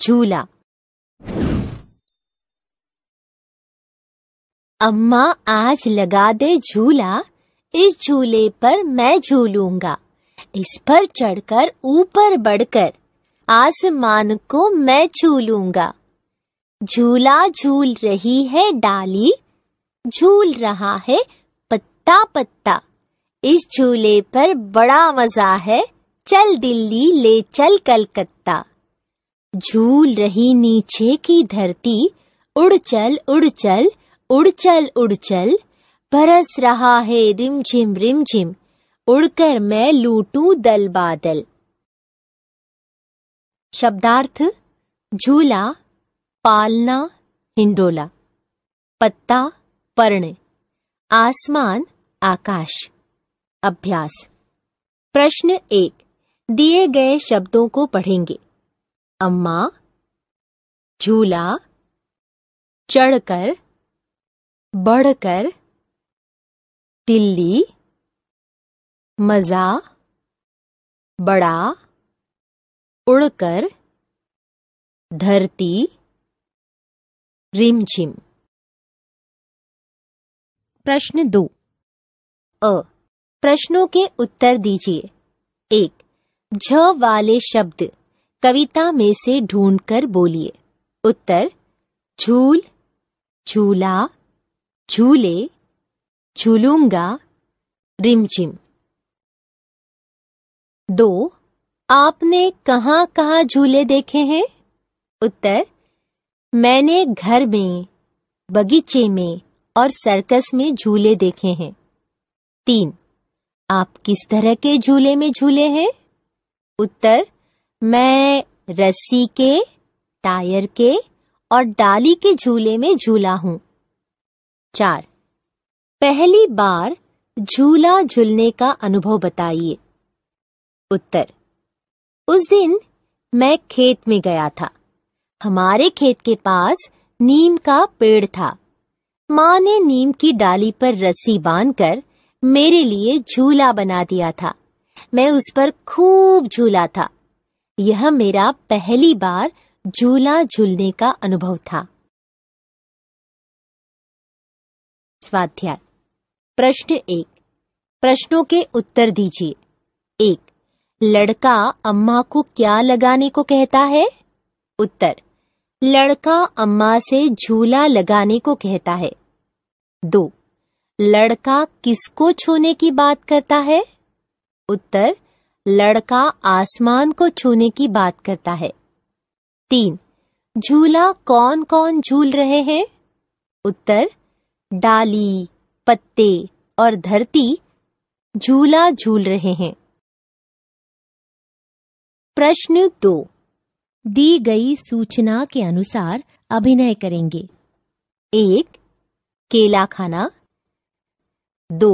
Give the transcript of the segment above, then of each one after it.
झूला अम्मा आज लगा दे झूला इस झूले पर मैं झूलूंगा इस पर चढ़कर ऊपर बढ़कर आसमान को मैं छू लूंगा झूला झूल रही है डाली झूल रहा है पत्ता पत्ता इस झूले पर बड़ा मजा है चल दिल्ली ले चल कलकत्ता झूल रही नीचे की धरती उड़ चल उड़ चल उड़ चल उड़ चल बरस रहा है रिमझिम रिमझिम उड़कर मैं लूटू दल बादल शब्दार्थ झूला पालना हिंडोला पत्ता पर्ण आसमान आकाश अभ्यास प्रश्न एक दिए गए शब्दों को पढ़ेंगे अम्मा झूला चढ़कर बढ़कर तिल्ली मजा बड़ा उड़कर धरती रिमझिम प्रश्न दो अ प्रश्नों के उत्तर दीजिए एक झ वाले शब्द कविता में से ढूंढकर बोलिए उत्तर झूल झूला झूले झूलूंगा रिमझिम दो आपने कहाँ कहाँ झूले देखे हैं उत्तर मैंने घर में बगीचे में और सर्कस में झूले देखे हैं तीन आप किस तरह के झूले में झूले हैं उत्तर मैं रस्सी के टायर के और डाली के झूले में झूला हूं चार पहली बार झूला झूलने का अनुभव बताइए उत्तर उस दिन मैं खेत में गया था हमारे खेत के पास नीम का पेड़ था माँ ने नीम की डाली पर रस्सी बांधकर मेरे लिए झूला बना दिया था मैं उस पर खूब झूला था यह मेरा पहली बार झूला झूलने का अनुभव था स्वाध्याय प्रश्न एक प्रश्नों के उत्तर दीजिए एक लड़का अम्मा को क्या लगाने को कहता है उत्तर लड़का अम्मा से झूला लगाने को कहता है दो लड़का किसको छूने की बात करता है उत्तर लड़का आसमान को छूने की बात करता है तीन झूला कौन कौन झूल रहे हैं उत्तर डाली पत्ते और धरती झूला झूल रहे हैं प्रश्न दो दी गई सूचना के अनुसार अभिनय करेंगे एक केला खाना दो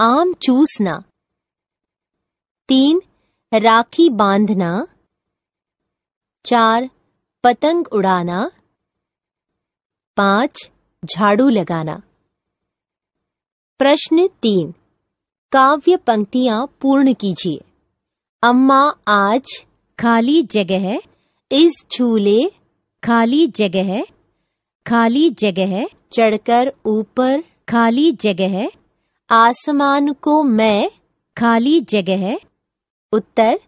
आम चूसना तीन राखी बांधना चार पतंग उड़ाना पांच झाड़ू लगाना प्रश्न तीन काव्य पंक्तियां पूर्ण कीजिए अम्मा आज खाली जगह इस झूले खाली जगह खाली जगह चढ़कर ऊपर खाली जगह आसमान को मैं खाली जगह उत्तर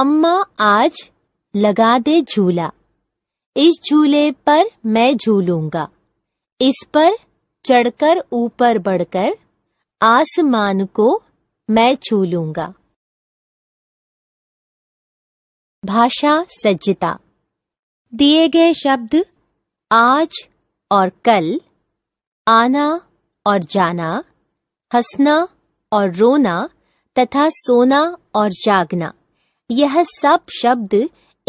अम्मा आज लगा दे झूला इस झूले पर मैं झूलूंगा इस पर चढ़कर ऊपर बढ़कर आसमान को मैं छूलूंगा भाषा सज्जता दिए गए शब्द आज और कल आना और जाना हंसना और रोना तथा सोना और जागना यह सब शब्द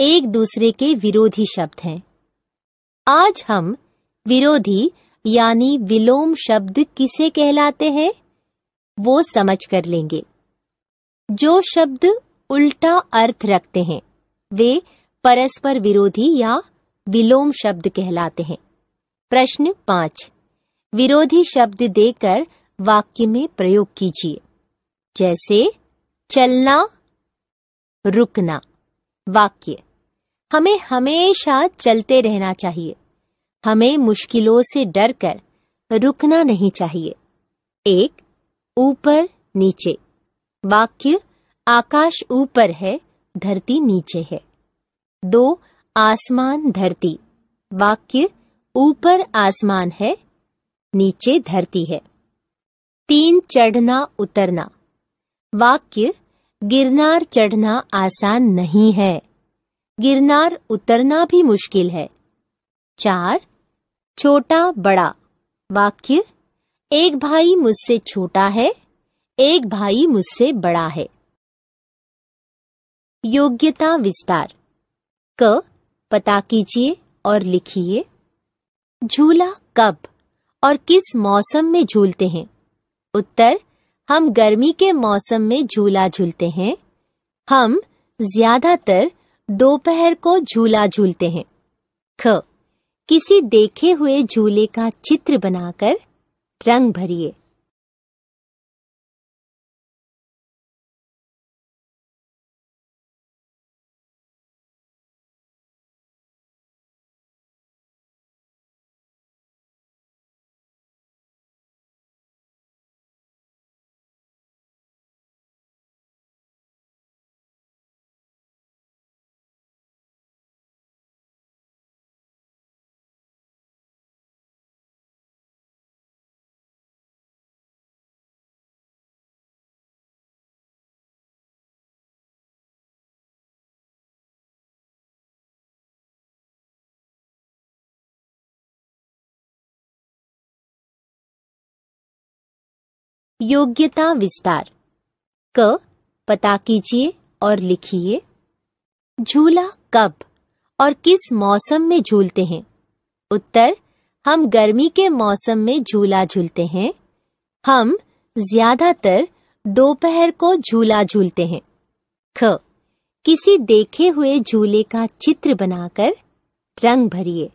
एक दूसरे के विरोधी शब्द हैं आज हम विरोधी यानी विलोम शब्द किसे कहलाते हैं वो समझ कर लेंगे जो शब्द उल्टा अर्थ रखते हैं वे परस्पर विरोधी या विलोम शब्द कहलाते हैं प्रश्न पांच विरोधी शब्द देकर वाक्य में प्रयोग कीजिए जैसे चलना रुकना वाक्य हमें हमेशा चलते रहना चाहिए हमें मुश्किलों से डर कर रुकना नहीं चाहिए एक ऊपर नीचे वाक्य आकाश ऊपर है धरती नीचे है दो आसमान धरती वाक्य ऊपर आसमान है नीचे धरती है तीन चढ़ना उतरना वाक्य गिरनार चढ़ना आसान नहीं है गिरनार उतरना भी मुश्किल है चार छोटा बड़ा वाक्य एक भाई मुझसे छोटा है एक भाई मुझसे बड़ा है योग्यता विस्तार क पता कीजिए और लिखिए झूला कब और किस मौसम में झूलते हैं उत्तर हम गर्मी के मौसम में झूला झूलते हैं हम ज्यादातर दोपहर को झूला झूलते हैं ख किसी देखे हुए झूले का चित्र बनाकर रंग भरिए योग्यता विस्तार क पता कीजिए और लिखिए झूला कब और किस मौसम में झूलते हैं उत्तर हम गर्मी के मौसम में झूला झूलते हैं हम ज्यादातर दोपहर को झूला झूलते हैं ख किसी देखे हुए झूले का चित्र बनाकर रंग भरिए